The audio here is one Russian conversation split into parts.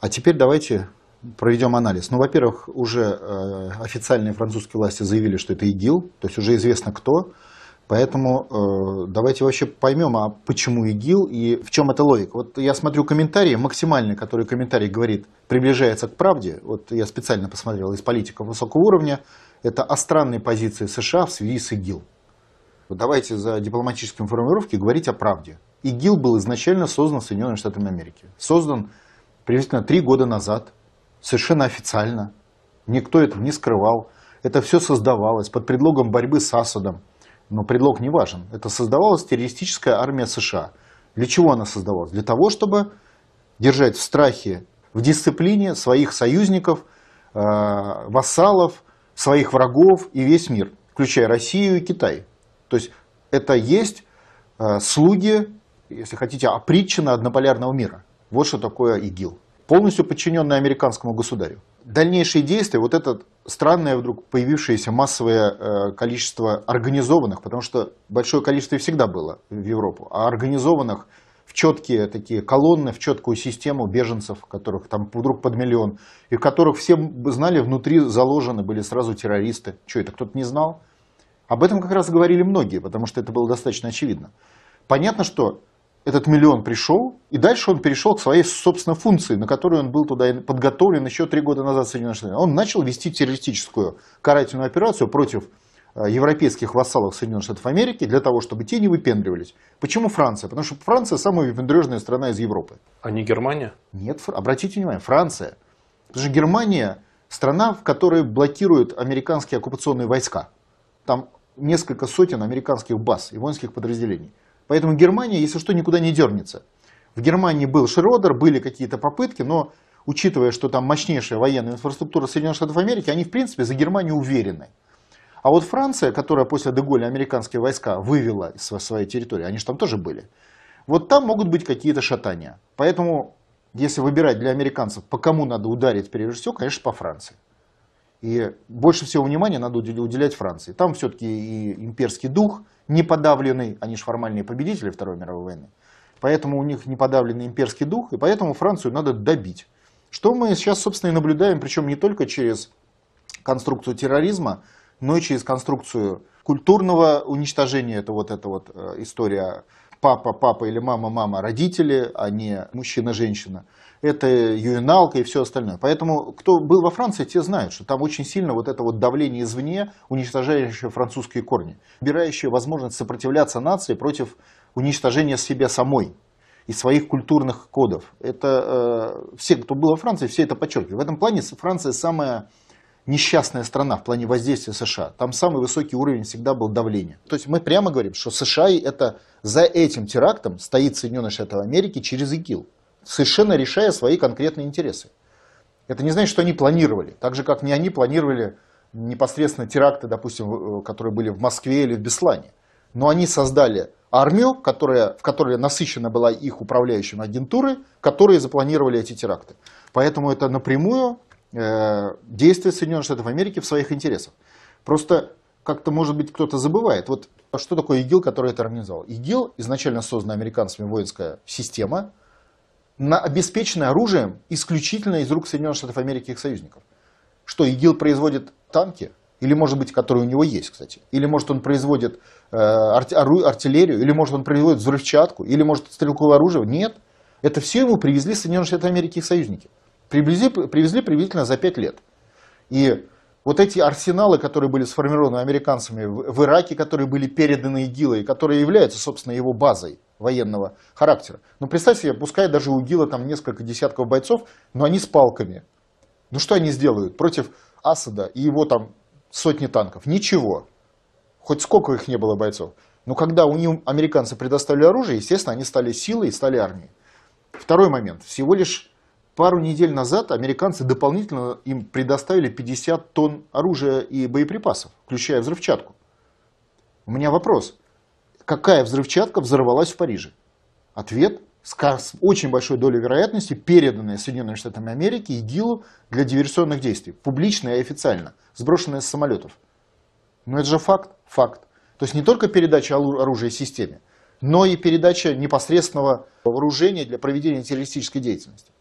А теперь давайте проведем анализ. Ну, во-первых, уже э, официальные французские власти заявили, что это ИГИЛ, то есть уже известно кто. Поэтому э, давайте вообще поймем, а почему ИГИЛ и в чем эта логика. Вот я смотрю комментарии, максимальный, который комментарий говорит, приближается к правде. Вот я специально посмотрел из политиков высокого уровня. Это о странной позиции США в связи с ИГИЛ. Вот Давайте за дипломатическим формулировки говорить о правде. ИГИЛ был изначально создан Соединенными Штатами Америки. Создан приблизительно три года назад, совершенно официально, никто это не скрывал, это все создавалось под предлогом борьбы с Асадом, но предлог не важен, это создавалась террористическая армия США. Для чего она создавалась? Для того, чтобы держать в страхе, в дисциплине своих союзников, э, вассалов, своих врагов и весь мир, включая Россию и Китай. То есть это есть э, слуги, если хотите, опричина однополярного мира. Вот что такое ИГИЛ полностью подчиненная американскому государю. Дальнейшие действия, вот это странное вдруг появившееся массовое э, количество организованных, потому что большое количество и всегда было в Европу, а организованных в четкие такие колонны, в четкую систему беженцев, которых там вдруг под миллион, и в которых все знали, внутри заложены были сразу террористы. Что это, кто-то не знал? Об этом как раз говорили многие, потому что это было достаточно очевидно. Понятно, что этот миллион пришел, и дальше он перешел к своей, собственной функции, на которую он был туда подготовлен еще три года назад в Соединенных Штатах. Он начал вести террористическую карательную операцию против э, европейских вассалов Соединенных Штатов Америки для того, чтобы те не выпендривались. Почему Франция? Потому что Франция самая выпендрежная страна из Европы. А не Германия? Нет, обратите внимание, Франция. Потому что Германия страна, в которой блокируют американские оккупационные войска. Там несколько сотен американских баз и воинских подразделений. Поэтому Германия, если что, никуда не дернется. В Германии был Шрёдер, были какие-то попытки, но учитывая, что там мощнейшая военная инфраструктура Соединенных Штатов Америки, они в принципе за Германию уверены. А вот Франция, которая после Деголя американские войска вывела со своей территории, они же там тоже были, вот там могут быть какие-то шатания. Поэтому, если выбирать для американцев, по кому надо ударить прежде всего, конечно, по Франции. И больше всего внимания надо уделять Франции. Там все-таки и имперский дух не подавленный, они же формальные победители Второй мировой войны. Поэтому у них не подавленный имперский дух, и поэтому Францию надо добить. Что мы сейчас, собственно, и наблюдаем, причем не только через конструкцию терроризма, но и через конструкцию культурного уничтожения, это вот эта вот э, история папа, папа или мама, мама, родители, а не мужчина, женщина. Это ювеналка и все остальное. Поэтому, кто был во Франции, те знают, что там очень сильно вот это вот давление извне, уничтожающее французские корни, убирающее возможность сопротивляться нации против уничтожения себя самой и своих культурных кодов. Это э, все, кто был во Франции, все это подчеркивают. В этом плане Франция самая несчастная страна в плане воздействия США. Там самый высокий уровень всегда был давления. То есть мы прямо говорим, что США это за этим терактом стоит Соединенные Штаты Америки через ИГИЛ, совершенно решая свои конкретные интересы. Это не значит, что они планировали. Так же, как не они планировали непосредственно теракты, допустим, э, которые были в Москве или в Беслане. Но они создали армию, которая, в которой насыщена была их управляющими агентуры, которые запланировали эти теракты. Поэтому это напрямую Э, действия Соединенных Штатов Америки в своих интересах. Просто как-то, может быть, кто-то забывает. Вот а что такое ИГИЛ, который это организовал? ИГИЛ изначально создана американцами воинская система, на, обеспеченная оружием исключительно из рук Соединенных Штатов Америки и их союзников. Что, ИГИЛ производит танки? Или, может быть, которые у него есть, кстати. Или, может, он производит э, арти- артиллерию, или, может, он производит взрывчатку, или, может, стрелковое оружие. Нет. Это все ему привезли Соединенные Штаты Америки и их союзники привезли, привезли приблизительно за 5 лет. И вот эти арсеналы, которые были сформированы американцами в Ираке, которые были переданы ИГИЛу и которые являются, собственно, его базой военного характера. Ну, представьте, себе, пускай даже у ИГИЛа там несколько десятков бойцов, но они с палками. Ну, что они сделают против Асада и его там сотни танков? Ничего. Хоть сколько их не было бойцов. Но когда у них американцы предоставили оружие, естественно, они стали силой и стали армией. Второй момент. Всего лишь Пару недель назад американцы дополнительно им предоставили 50 тонн оружия и боеприпасов, включая взрывчатку. У меня вопрос. Какая взрывчатка взорвалась в Париже? Ответ с очень большой долей вероятности переданная Соединенными Штатами Америки ИГИЛу для диверсионных действий, публично и официально, сброшенная с самолетов. Но это же факт, факт. То есть не только передача оружия системе, но и передача непосредственного вооружения для проведения террористической деятельности.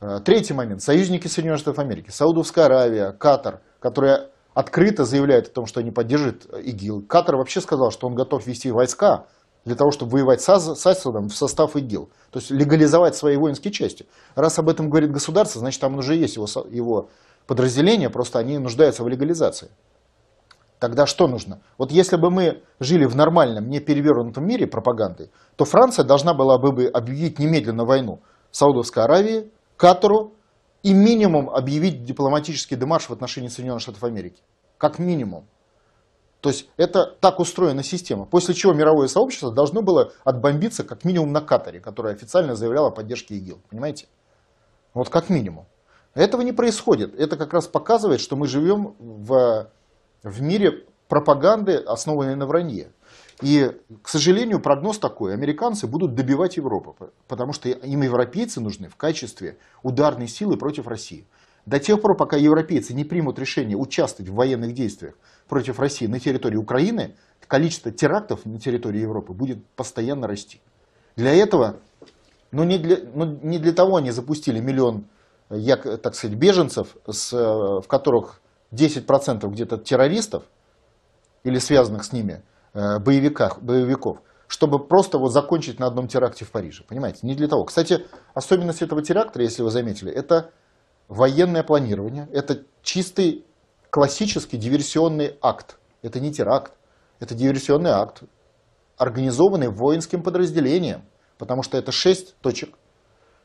Э, третий момент. Союзники Соединенных Штатов Америки. Саудовская Аравия, Катар, которая открыто заявляет о том, что они поддержат э, ИГИЛ. Катар вообще сказал, что он готов вести войска для того, чтобы воевать с Асадом в состав ИГИЛ. То есть легализовать свои воинские части. Раз об этом говорит государство, значит там уже есть его, его подразделения, просто они нуждаются в легализации. Тогда что нужно? Вот если бы мы жили в нормальном, не перевернутом мире пропагандой, то Франция должна была бы объявить немедленно войну Саудовской Аравии, Катару и минимум объявить дипломатический демарш в отношении Соединенных Штатов Америки. Как минимум. То есть это так устроена система. После чего мировое сообщество должно было отбомбиться как минимум на Катаре, которая официально заявляла о поддержке ИГИЛ. Понимаете? Вот как минимум. Этого не происходит. Это как раз показывает, что мы живем в, в мире пропаганды, основанной на вранье. И, к сожалению, прогноз такой, американцы будут добивать Европу, потому что им европейцы нужны в качестве ударной силы против России. До тех пор, пока европейцы не примут решение участвовать в военных действиях против России на территории Украины, количество терактов на территории Европы будет постоянно расти. Для этого, ну не для, ну не для того они запустили миллион, я, так сказать, беженцев, с, в которых 10% где-то террористов или связанных с ними – Э, боевиках, боевиков, чтобы просто вот закончить на одном теракте в Париже. Понимаете, не для того. Кстати, особенность этого теракта, если вы заметили, это военное планирование, это чистый классический диверсионный акт. Это не теракт, это диверсионный акт, организованный воинским подразделением, потому что это шесть точек,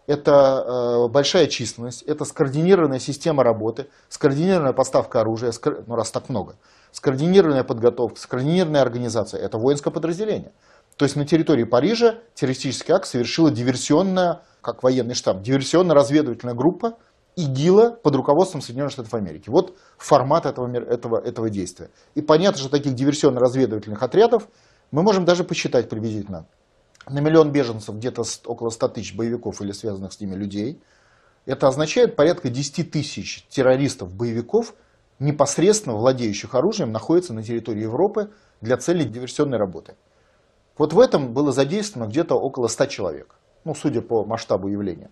это э, большая численность, это скоординированная система работы, скоординированная поставка оружия, ну раз так много, скоординированная подготовка, скоординированная организация, это воинское подразделение. То есть на территории Парижа террористический акт совершила диверсионная, как военный штаб, диверсионно-разведывательная группа ИГИЛа под руководством Соединенных Штатов Америки. Вот формат этого, этого, этого действия. И понятно, что таких диверсионно-разведывательных отрядов мы можем даже посчитать приблизительно на миллион беженцев где-то около 100 тысяч боевиков или связанных с ними людей. Это означает порядка 10 тысяч террористов-боевиков, непосредственно владеющих оружием, находятся на территории Европы для целей диверсионной работы. Вот в этом было задействовано где-то около 100 человек, ну, судя по масштабу явления.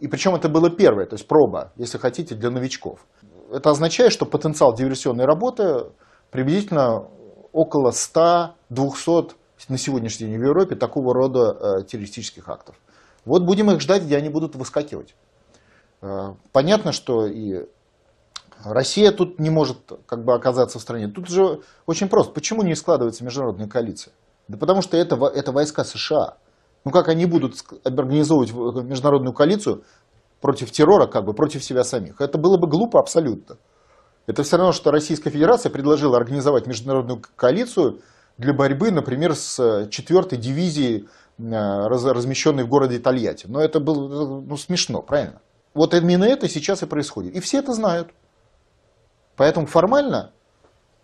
И причем это было первое, то есть проба, если хотите, для новичков. Это означает, что потенциал диверсионной работы приблизительно около 100, 200 на сегодняшний день в Европе такого рода э, террористических актов. Вот будем их ждать, где они будут выскакивать. Э, понятно, что и Россия тут не может как бы оказаться в стране. Тут же очень просто. Почему не складывается международная коалиция? Да потому что это, это войска США. Ну как они будут организовывать э, международную коалицию против террора, как бы против себя самих? Это было бы глупо абсолютно. Это все равно, что Российская Федерация предложила организовать международную коалицию для борьбы, например, с 4-й э, дивизией, э, размещенной в городе Тольятти. Но это было э, ну, смешно, правильно? Вот именно это сейчас и происходит. И все это знают. Поэтому формально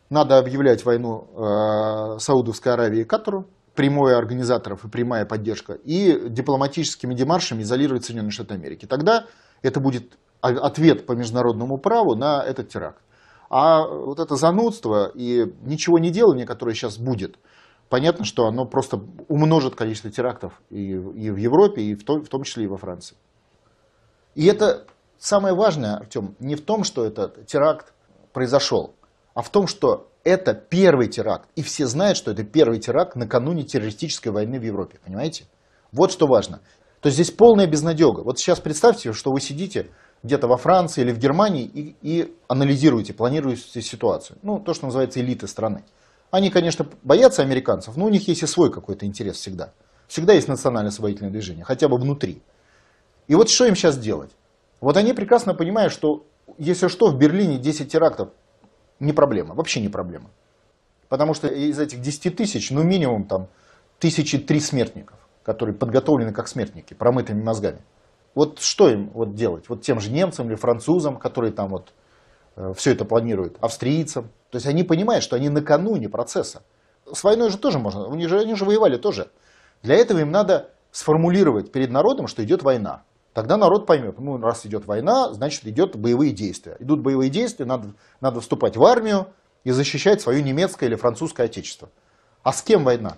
надо объявлять войну э, Саудовской Аравии и Катару, прямое организаторов и прямая поддержка, и дипломатическими демаршами изолировать Соединенные Штаты Америки. Тогда это будет ответ по международному праву на этот теракт. А вот это занудство и ничего не делание, которое сейчас будет, понятно, что оно просто умножит количество терактов и, и в Европе, и в, том в том числе и во Франции. И это самое важное, Артем, не в том, что этот теракт произошел, а в том, что это первый теракт. И все знают, что это первый теракт накануне террористической войны в Европе. Понимаете? Вот что важно. То есть здесь полная безнадега. Вот сейчас представьте, что вы сидите где-то во Франции или в Германии и, и анализируете, планируете ситуацию. Ну, то, что называется элиты страны. Они, конечно, боятся американцев, но у них есть и свой какой-то интерес всегда. Всегда есть национальное освободительное движение, хотя бы внутри. И вот что им сейчас делать? Вот они прекрасно понимают, что если что, в Берлине 10 терактов не проблема, вообще не проблема. Потому что из этих 10 тысяч, ну минимум там тысячи три смертников, которые подготовлены как смертники, промытыми мозгами. Вот что им вот делать? Вот тем же немцам или французам, которые там вот э, все это планируют, австрийцам. То есть они понимают, что они накануне процесса. С войной же тоже можно, они же, они же воевали тоже. Для этого им надо сформулировать перед народом, что идет война. Тогда народ поймет, ну раз идет война, значит идет боевые действия. Идут боевые действия, надо, надо вступать в армию и защищать свое немецкое или французское отечество. А с кем война?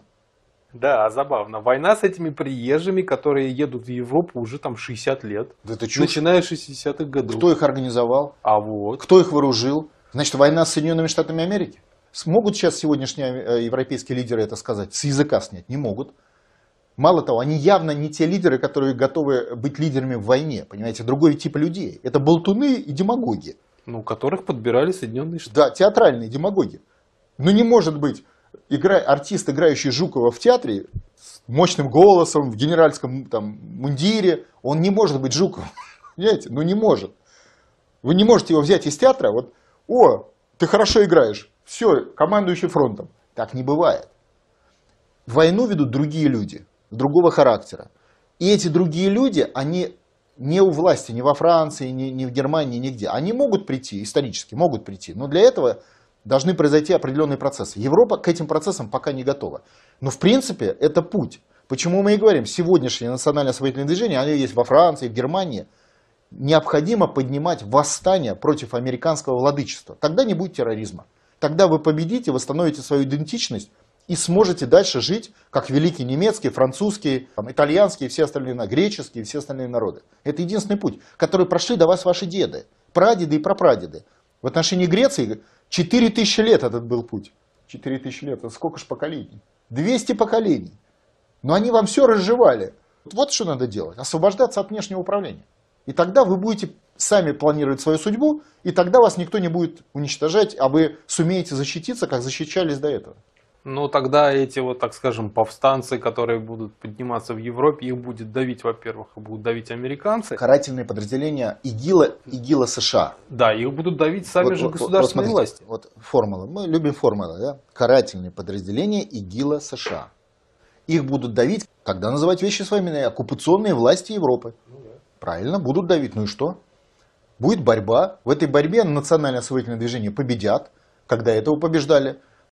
Да, а забавно. Война с этими приезжими, которые едут в Европу уже там 60 лет. Да это чушь. Начиная с 60-х годов. Кто их организовал? А вот. Кто их вооружил? Значит, война с Соединенными Штатами Америки? Смогут сейчас сегодняшние э, европейские лидеры это сказать? С языка снять? Не могут. Мало того, они явно не те лидеры, которые готовы быть лидерами в войне. Понимаете, другой тип людей. Это болтуны и демагоги. Ну, которых подбирали Соединенные Штаты. Да, театральные демагоги. Но не может быть игра, артист, играющий Жукова в театре, с мощным голосом, в генеральском там, мундире, он не может быть Жуковым. Понимаете? Ну не может. Вы не можете его взять из театра, вот, о, ты хорошо играешь, все, командующий фронтом. Так не бывает. Войну ведут другие люди, другого характера. И эти другие люди, они не у власти, не во Франции, не, не в Германии, нигде. Они могут прийти, исторически могут прийти, но для этого должны произойти определенные процессы. Европа к этим процессам пока не готова. Но в принципе это путь. Почему мы и говорим, сегодняшнее национальное освоительное движение, оно есть во Франции, в Германии, необходимо поднимать восстание против американского владычества. Тогда не будет терроризма. Тогда вы победите, восстановите свою идентичность и сможете дальше жить, как великий немецкий, французский, там, итальянский, все остальные, греческие, все остальные народы. Это единственный путь, который прошли до вас ваши деды, прадеды и прапрадеды. В отношении Греции 4000 лет этот был путь. 4000 лет, это сколько же поколений? 200 поколений. Но они вам все разжевали. Вот что надо делать, освобождаться от внешнего управления. И тогда вы будете сами планировать свою судьбу, и тогда вас никто не будет уничтожать, а вы сумеете защититься, как защищались до этого. Но ну, тогда эти вот, так скажем, повстанцы, которые будут подниматься в Европе, их будет давить, во-первых, будут давить американцы. Карательные подразделения ИГИЛа, ИГИЛа США. Да, их будут давить сами вот, же вот, государственные вот, власти. Вот формула, мы любим формулы, да? Карательные подразделения ИГИЛа США. Их будут давить, Когда называть вещи своими, оккупационные власти Европы. Ну Правильно, будут давить, ну и что? Будет борьба, в этой борьбе национально-освоительное движение победят, когда этого побеждали –